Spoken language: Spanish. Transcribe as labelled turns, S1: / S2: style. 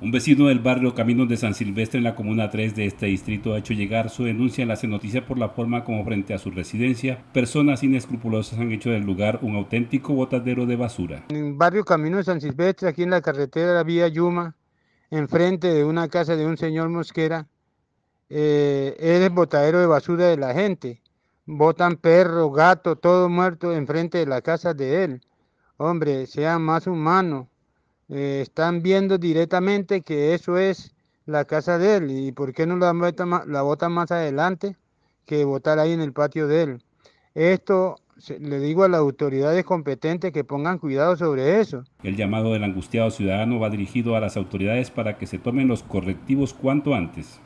S1: Un vecino del barrio Camino de San Silvestre en la Comuna 3 de este distrito ha hecho llegar su denuncia en la noticia por la forma como frente a su residencia personas inescrupulosas han hecho del lugar un auténtico botadero de basura.
S2: En el barrio Camino de San Silvestre, aquí en la carretera la Vía Yuma, enfrente de una casa de un señor Mosquera, eh, es el botadero de basura de la gente. Botan perro, gato, todo muerto enfrente de la casa de él. Hombre, sea más humano. Eh, están viendo directamente que eso es la casa de él y por qué no la la votan más adelante que votar ahí en el patio de él. Esto le digo a las autoridades competentes que pongan cuidado sobre eso.
S1: El llamado del angustiado ciudadano va dirigido a las autoridades para que se tomen los correctivos cuanto antes.